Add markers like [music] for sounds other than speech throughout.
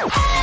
Yeah.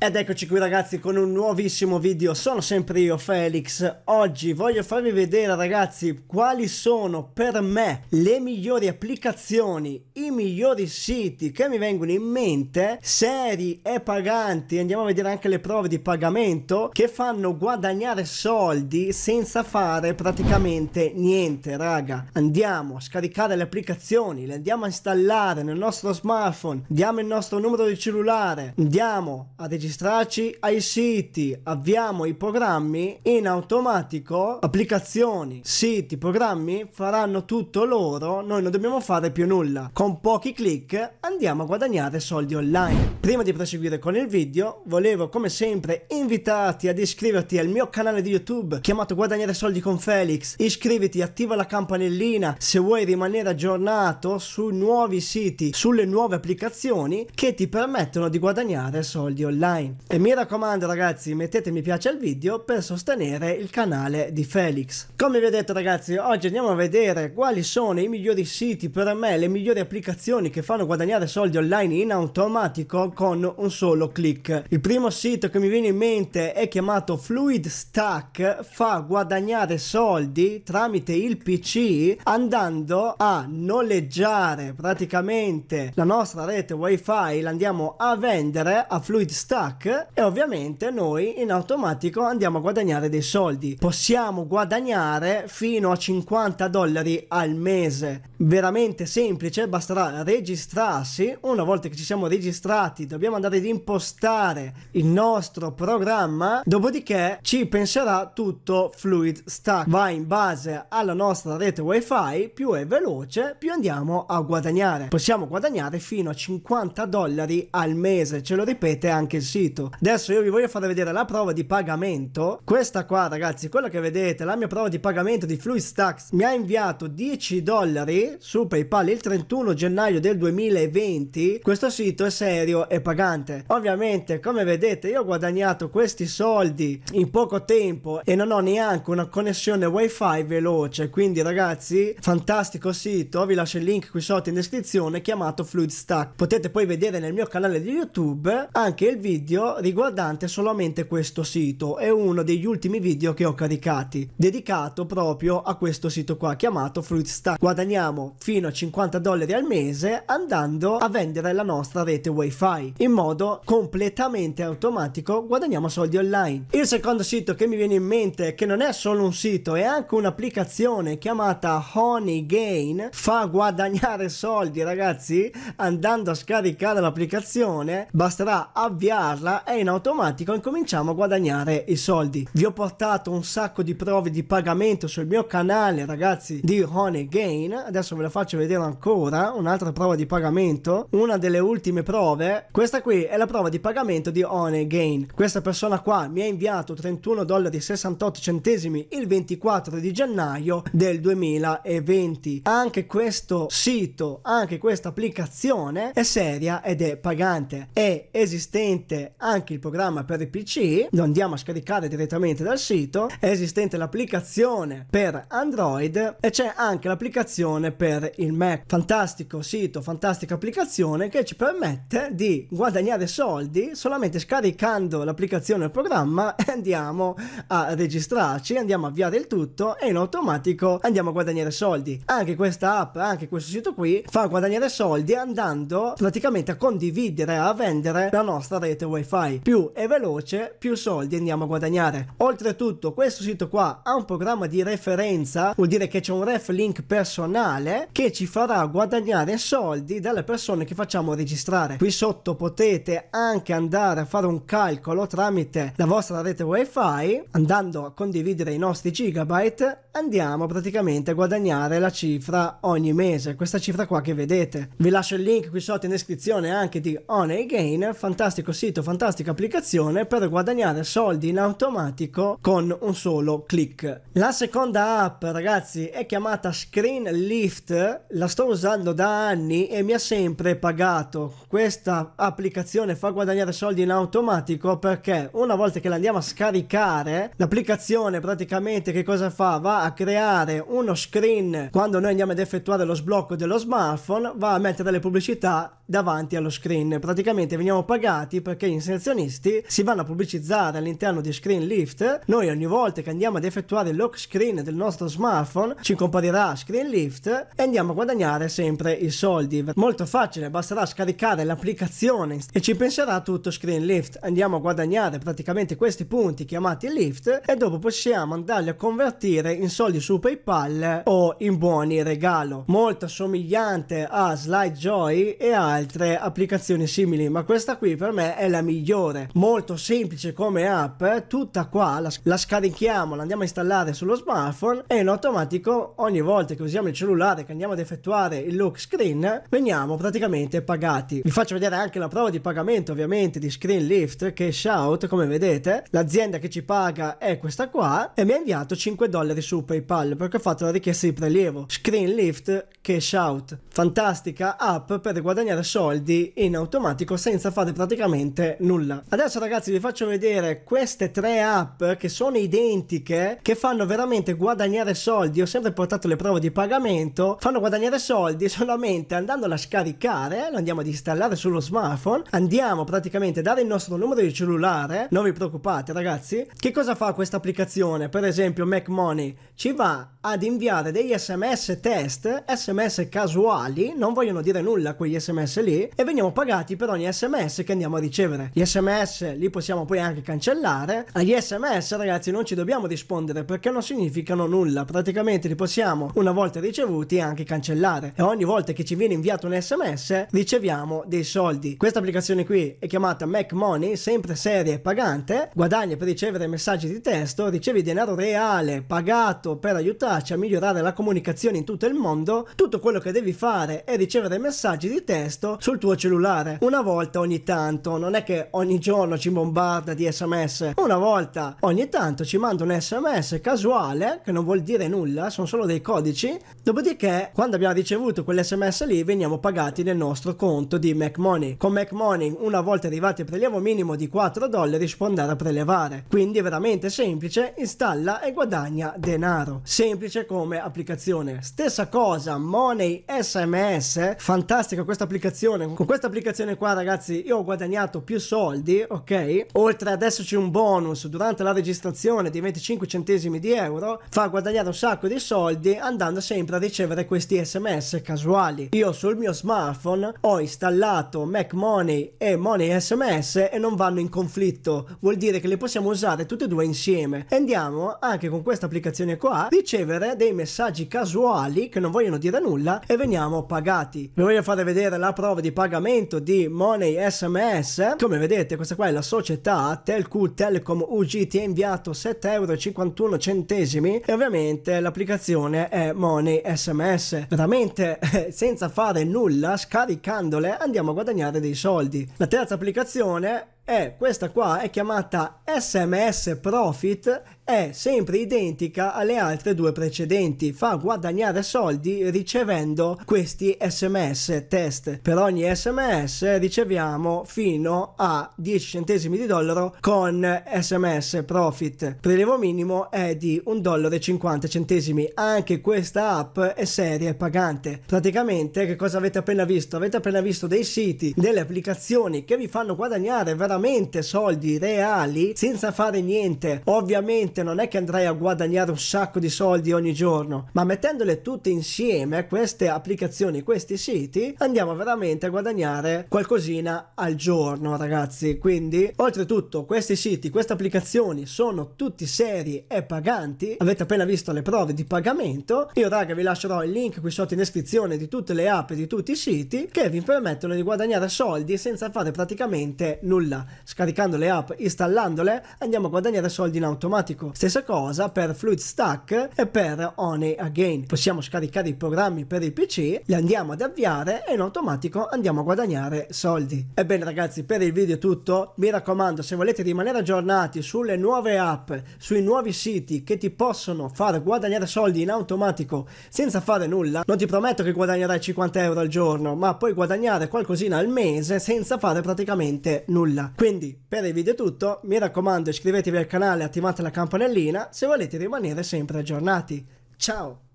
Ed eccoci qui ragazzi con un nuovissimo video, sono sempre io Felix, oggi voglio farvi vedere ragazzi quali sono per me le migliori applicazioni, i migliori siti che mi vengono in mente, seri e paganti, andiamo a vedere anche le prove di pagamento che fanno guadagnare soldi senza fare praticamente niente raga, andiamo a scaricare le applicazioni, le andiamo a installare nel nostro smartphone, diamo il nostro numero di cellulare, andiamo a registrare registrarci ai siti, avviamo i programmi, in automatico applicazioni, siti, programmi faranno tutto loro, noi non dobbiamo fare più nulla. Con pochi clic andiamo a guadagnare soldi online. Prima di proseguire con il video, volevo come sempre invitarti ad iscriverti al mio canale di YouTube chiamato Guadagnare soldi con Felix. Iscriviti, attiva la campanellina se vuoi rimanere aggiornato sui nuovi siti, sulle nuove applicazioni che ti permettono di guadagnare soldi online online. E mi raccomando ragazzi mettete mi piace al video per sostenere il canale di Felix. Come vi ho detto ragazzi oggi andiamo a vedere quali sono i migliori siti per me, le migliori applicazioni che fanno guadagnare soldi online in automatico con un solo click. Il primo sito che mi viene in mente è chiamato Fluid Stack, fa guadagnare soldi tramite il PC andando a noleggiare praticamente la nostra rete wifi, la andiamo a vendere a Fluid Stack stack e ovviamente noi in automatico andiamo a guadagnare dei soldi. Possiamo guadagnare fino a 50 dollari al mese veramente semplice, basterà registrarsi, una volta che ci siamo registrati dobbiamo andare ad impostare il nostro programma, dopodiché ci penserà tutto Fluid Stack, va in base alla nostra rete wifi, più è veloce più andiamo a guadagnare, possiamo guadagnare fino a 50 dollari al mese, ce lo ripete anche il sito. Adesso io vi voglio fare vedere la prova di pagamento, questa qua ragazzi, quella che vedete, la mia prova di pagamento di Fluid stack mi ha inviato 10 dollari su PayPal il 31 gennaio del 2020, questo sito è serio e pagante. Ovviamente, come vedete, io ho guadagnato questi soldi in poco tempo e non ho neanche una connessione wifi veloce. Quindi, ragazzi, fantastico sito. Vi lascio il link qui sotto in descrizione chiamato Fluid Stack. Potete poi vedere nel mio canale di YouTube anche il video riguardante solamente questo sito. È uno degli ultimi video che ho caricati, dedicato proprio a questo sito qua chiamato Fluid Stack. Guadagniamo guadagniamo fino a 50 dollari al mese andando a vendere la nostra rete wifi in modo completamente automatico guadagniamo soldi online il secondo sito che mi viene in mente che non è solo un sito è anche un'applicazione chiamata Honey Gain fa guadagnare soldi ragazzi andando a scaricare l'applicazione basterà avviarla e in automatico incominciamo a guadagnare i soldi vi ho portato un sacco di prove di pagamento sul mio canale ragazzi di Honey Gain adesso adesso ve la faccio vedere ancora, un'altra prova di pagamento, una delle ultime prove, questa qui è la prova di pagamento di One Gain. Questa persona qua mi ha inviato 31 dollari e 68 centesimi il 24 di gennaio del 2020. Anche questo sito, anche questa applicazione è seria ed è pagante. È esistente anche il programma per il PC, lo andiamo a scaricare direttamente dal sito, è esistente l'applicazione per Android e c'è anche l'applicazione per il Mac. Fantastico sito, fantastica applicazione che ci permette di guadagnare soldi solamente scaricando l'applicazione il programma [laughs] e andiamo a registrarci, andiamo a avviare il tutto e in automatico andiamo a guadagnare soldi. Anche questa app, anche questo sito qui fa guadagnare soldi andando praticamente a condividere, a vendere la nostra rete wifi. Più è veloce, più soldi andiamo a guadagnare. Oltretutto questo sito qua ha un programma di referenza, vuol dire che c'è un ref link personale canale che ci farà guadagnare soldi dalle persone che facciamo registrare. Qui sotto potete anche andare a fare un calcolo tramite la vostra rete wifi andando a condividere i nostri gigabyte andiamo praticamente a guadagnare la cifra ogni mese questa cifra qua che vedete vi lascio il link qui sotto in descrizione anche di On Gain, fantastico sito fantastica applicazione per guadagnare soldi in automatico con un solo click la seconda app ragazzi è chiamata Screen Lift Rift la sto usando da anni e mi ha sempre pagato. Questa applicazione fa guadagnare soldi in automatico perché una volta che l'andiamo a scaricare, l'applicazione praticamente che cosa fa? Va a creare uno screen quando noi andiamo ad effettuare lo sblocco dello smartphone, va a mettere le pubblicità davanti allo screen. Praticamente veniamo pagati perché gli inserzionisti si vanno a pubblicizzare all'interno di Screen Lift. Noi ogni volta che andiamo ad effettuare il lock screen del nostro smartphone ci comparirà Screen Lift e andiamo a guadagnare sempre i soldi. Molto facile, basterà scaricare l'applicazione e ci penserà tutto Screen Lift. Andiamo a guadagnare praticamente questi punti chiamati Lift e dopo possiamo andarli a convertire in soldi su PayPal o in buoni regalo. Molto somigliante a Slide Joy e altre applicazioni simili, ma questa qui per me è la migliore. Molto semplice come app, tutta qua, la, la scarichiamo, la andiamo a installare sullo smartphone e in automatico ogni volta che usiamo il cellulare lavorare, che andiamo ad effettuare il look screen, veniamo praticamente pagati. Vi faccio vedere anche la prova di pagamento ovviamente di Screen Lift che Shout, come vedete, l'azienda che ci paga è questa qua e mi ha inviato 5 dollari su PayPal perché ho fatto la richiesta di prelievo. Screen Lift che Shout, fantastica app per guadagnare soldi in automatico senza fare praticamente nulla. Adesso ragazzi vi faccio vedere queste tre app che sono identiche, che fanno veramente guadagnare soldi. Ho sempre portato le prove di pagamento sito fanno guadagnare soldi solamente andandola a scaricare, lo andiamo ad installare sullo smartphone, andiamo praticamente a dare il nostro numero di cellulare, non vi preoccupate ragazzi, che cosa fa questa applicazione? Per esempio Mac Money ci va ad inviare degli sms test, sms casuali, non vogliono dire nulla quegli sms lì, e veniamo pagati per ogni sms che andiamo a ricevere. Gli sms li possiamo poi anche cancellare, agli sms ragazzi non ci dobbiamo rispondere perché non significano nulla, praticamente li possiamo una volta ricevuti contenuti anche cancellare. E ogni volta che ci viene inviato un sms riceviamo dei soldi. Questa applicazione qui è chiamata Mac Money, sempre serie e pagante. guadagna per ricevere messaggi di testo, ricevi denaro reale pagato per aiutarci a migliorare la comunicazione in tutto il mondo. Tutto quello che devi fare è ricevere messaggi di testo sul tuo cellulare una volta ogni tanto. Non è che ogni giorno ci bombarda di sms. Una volta ogni tanto ci manda un sms casuale che non vuol dire nulla, sono solo dei codici. Dopodiché Dopodiché, quando abbiamo ricevuto quell'SMS lì, veniamo pagati nel nostro conto di MacMoney. Con MacMoney, una volta arrivati al prelievo minimo di 4 dollari, si può andare a prelevare. Quindi è veramente semplice, installa e guadagna denaro. Semplice come applicazione. Stessa cosa, Money SMS, fantastica questa applicazione. Con questa applicazione qua, ragazzi, io ho guadagnato più soldi, ok? Oltre ad esserci un bonus durante la registrazione di 25 centesimi di euro, fa guadagnare un sacco di soldi andando sempre a ricevere ricevere questi sms casuali. Io sul mio smartphone ho installato Mac Money e Money SMS e non vanno in conflitto, vuol dire che li possiamo usare tutte e due insieme. E andiamo anche con questa applicazione qua a ricevere dei messaggi casuali che non vogliono dire nulla e veniamo pagati. Vi voglio fare vedere la prova di pagamento di Money SMS. Come vedete questa qua è la società Telco Telecom UG ti ha inviato 7,51 euro e ovviamente l'applicazione è Money SMS sms veramente [laughs] senza fare nulla scaricandole andiamo a guadagnare dei soldi la terza applicazione e questa qua è chiamata SMS Profit, è sempre identica alle altre due precedenti, fa guadagnare soldi ricevendo questi SMS test. Per ogni SMS riceviamo fino a 10 centesimi di dollaro con SMS Profit. Prelevo minimo è di 1,50 dollari. Anche questa app è seria e pagante. Praticamente che cosa avete appena visto? Avete appena visto dei siti, delle applicazioni che vi fanno guadagnare veramente veramente soldi reali senza fare niente. Ovviamente non è che andrai a guadagnare un sacco di soldi ogni giorno, ma mettendole tutte insieme, queste applicazioni, questi siti, andiamo veramente a guadagnare qualcosina al giorno, ragazzi. Quindi, oltretutto, questi siti, queste applicazioni sono tutti seri e paganti. Avete appena visto le prove di pagamento. Io, raga, vi lascerò il link qui sotto in descrizione di tutte le app e di tutti i siti che vi permettono di guadagnare soldi senza fare praticamente nulla scaricando le app, installandole, andiamo a guadagnare soldi in automatico. Stessa cosa per Fluid Stack e per One Again. Possiamo scaricare i programmi per il PC, li andiamo ad avviare e in automatico andiamo a guadagnare soldi. Ebbene ragazzi, per il video è tutto. Mi raccomando, se volete rimanere aggiornati sulle nuove app, sui nuovi siti che ti possono far guadagnare soldi in automatico senza fare nulla, non ti prometto che guadagnerai 50 euro al giorno, ma puoi guadagnare qualcosina al mese senza fare praticamente nulla. Quindi, per il video è tutto, mi raccomando iscrivetevi al canale, e attivate la campanellina se volete rimanere sempre aggiornati. Ciao!